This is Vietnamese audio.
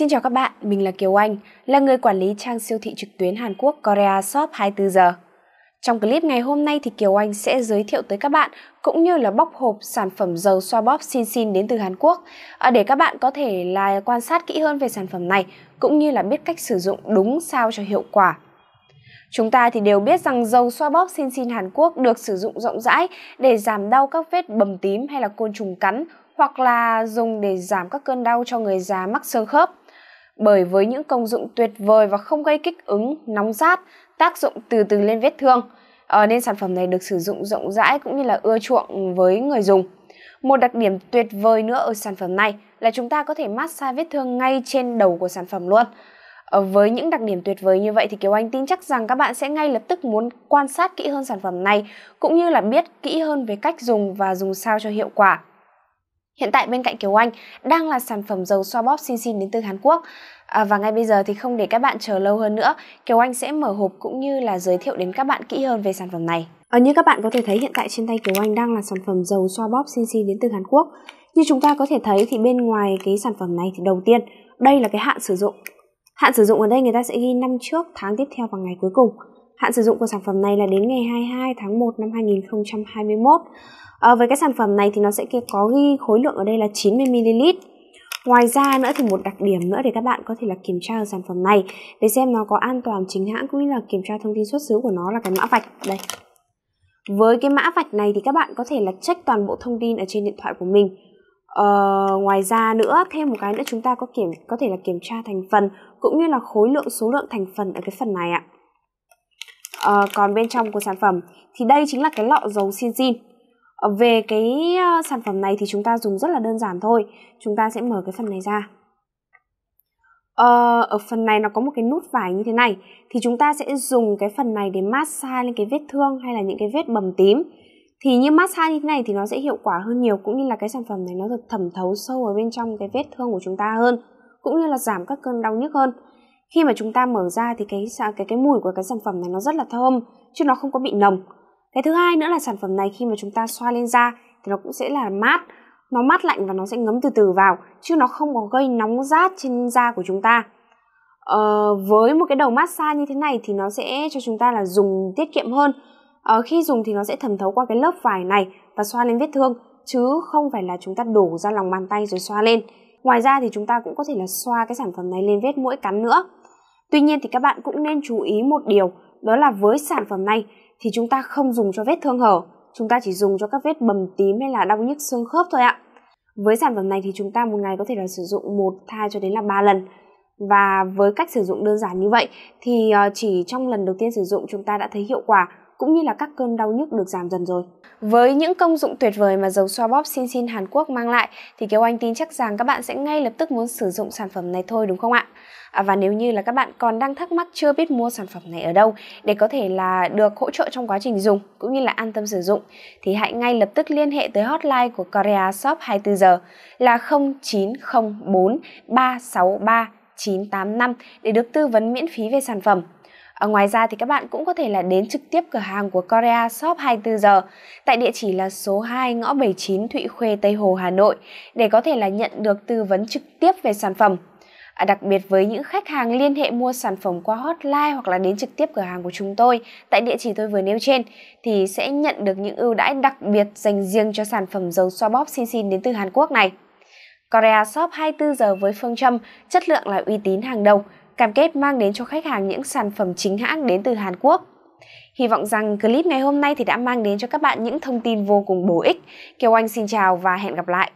Xin chào các bạn, mình là Kiều Anh, là người quản lý trang siêu thị trực tuyến Hàn Quốc Korea Shop 24 giờ. Trong clip ngày hôm nay thì Kiều Anh sẽ giới thiệu tới các bạn cũng như là bóc hộp sản phẩm dầu xoa bóp Xin Xin đến từ Hàn Quốc à, để các bạn có thể là quan sát kỹ hơn về sản phẩm này cũng như là biết cách sử dụng đúng sao cho hiệu quả. Chúng ta thì đều biết rằng dầu xoa bóp Xin Xin Hàn Quốc được sử dụng rộng rãi để giảm đau các vết bầm tím hay là côn trùng cắn hoặc là dùng để giảm các cơn đau cho người già mắc xương khớp bởi với những công dụng tuyệt vời và không gây kích ứng, nóng rát, tác dụng từ từ lên vết thương. À, nên sản phẩm này được sử dụng rộng rãi cũng như là ưa chuộng với người dùng. Một đặc điểm tuyệt vời nữa ở sản phẩm này là chúng ta có thể massage vết thương ngay trên đầu của sản phẩm luôn. À, với những đặc điểm tuyệt vời như vậy thì Kiều Anh tin chắc rằng các bạn sẽ ngay lập tức muốn quan sát kỹ hơn sản phẩm này cũng như là biết kỹ hơn về cách dùng và dùng sao cho hiệu quả. Hiện tại bên cạnh Kiều Anh đang là sản phẩm dầu xoa bóp xin xin đến từ Hàn Quốc. À, và ngay bây giờ thì không để các bạn chờ lâu hơn nữa, Kiều Anh sẽ mở hộp cũng như là giới thiệu đến các bạn kỹ hơn về sản phẩm này. Ở à, như các bạn có thể thấy hiện tại trên tay Kiều Anh đang là sản phẩm dầu xoa bóp xin xin đến từ Hàn Quốc. Như chúng ta có thể thấy thì bên ngoài cái sản phẩm này thì đầu tiên đây là cái hạn sử dụng. Hạn sử dụng ở đây người ta sẽ ghi năm trước, tháng tiếp theo và ngày cuối cùng. Hạn sử dụng của sản phẩm này là đến ngày 22 tháng 1 năm 2021. À, ờ, với cái sản phẩm này thì nó sẽ có ghi khối lượng ở đây là 90ml. Ngoài ra nữa thì một đặc điểm nữa để các bạn có thể là kiểm tra ở sản phẩm này để xem nó có an toàn chính hãng cũng như là kiểm tra thông tin xuất xứ của nó là cái mã vạch đây. Với cái mã vạch này thì các bạn có thể là check toàn bộ thông tin ở trên điện thoại của mình. Ờ, ngoài ra nữa thêm một cái nữa chúng ta có kiểm có thể là kiểm tra thành phần cũng như là khối lượng số lượng thành phần ở cái phần này ạ à, còn bên trong của sản phẩm thì đây chính là cái lọ dầu xin à, ờ, về cái ờ, sản phẩm này thì chúng ta dùng rất là đơn giản thôi chúng ta sẽ mở cái phần này ra Ờ, ở phần này nó có một cái nút vải như thế này thì chúng ta sẽ dùng cái phần này để massage lên cái vết thương hay là những cái vết bầm tím thì như massage như thế này thì nó sẽ hiệu quả hơn nhiều cũng như là cái sản phẩm này nó được thẩm thấu sâu ở bên trong cái vết thương của chúng ta hơn cũng như là giảm các cơn đau nhức hơn khi mà chúng ta mở ra thì cái cái cái mùi của cái sản phẩm này nó rất là thơm chứ nó không có bị nồng cái thứ hai nữa là sản phẩm này khi mà chúng ta xoa lên da thì nó cũng sẽ là mát nó mát lạnh và nó sẽ ngấm từ từ vào chứ nó không có gây nóng rát trên da của chúng ta ờ, với một cái đầu massage như thế này thì nó sẽ cho chúng ta là dùng tiết kiệm hơn ờ, khi dùng thì nó sẽ thẩm thấu qua cái lớp vải này và xoa lên vết thương chứ không phải là chúng ta đổ ra lòng bàn tay rồi xoa lên ngoài ra thì chúng ta cũng có thể là xoa cái sản phẩm này lên vết mũi cắn nữa Tuy nhiên thì các bạn cũng nên chú ý một điều, đó là với sản phẩm này thì chúng ta không dùng cho vết thương hở, chúng ta chỉ dùng cho các vết bầm tím hay là đau nhức xương khớp thôi ạ. Với sản phẩm này thì chúng ta một ngày có thể là sử dụng một thai cho đến là 3 lần và với cách sử dụng đơn giản như vậy thì ờ, chỉ trong lần đầu tiên sử dụng chúng ta đã thấy hiệu quả cũng như là các cơn đau nhức được giảm dần rồi. Với những công dụng tuyệt vời mà dầu xoa bóp Xin Xin Hàn Quốc mang lại thì Kiều Anh tin chắc rằng các bạn sẽ ngay lập tức muốn sử dụng sản phẩm này thôi đúng không ạ? À, và nếu như là các bạn còn đang thắc mắc chưa biết mua sản phẩm này ở đâu để có thể là được hỗ trợ trong quá trình dùng cũng như là an tâm sử dụng thì hãy ngay lập tức liên hệ tới hotline của Korea Shop 24 giờ là 0904 363 985 để được tư vấn miễn phí về sản phẩm. Ở ngoài ra thì các bạn cũng có thể là đến trực tiếp cửa hàng của Korea Shop 24 giờ tại địa chỉ là số 2 ngõ 79 Thụy Khuê Tây Hồ Hà Nội để có thể là nhận được tư vấn trực tiếp về sản phẩm. À, đặc biệt với những khách hàng liên hệ mua sản phẩm qua hotline hoặc là đến trực tiếp cửa hàng của chúng tôi tại địa chỉ tôi vừa nêu trên thì sẽ nhận được những ưu đãi đặc biệt dành riêng cho sản phẩm dầu xoa bóp xin xin đến từ Hàn Quốc này. Korea Shop 24 giờ với phương châm chất lượng là uy tín hàng đầu, cam kết mang đến cho khách hàng những sản phẩm chính hãng đến từ Hàn Quốc. Hy vọng rằng clip ngày hôm nay thì đã mang đến cho các bạn những thông tin vô cùng bổ ích. Kiều Anh xin chào và hẹn gặp lại.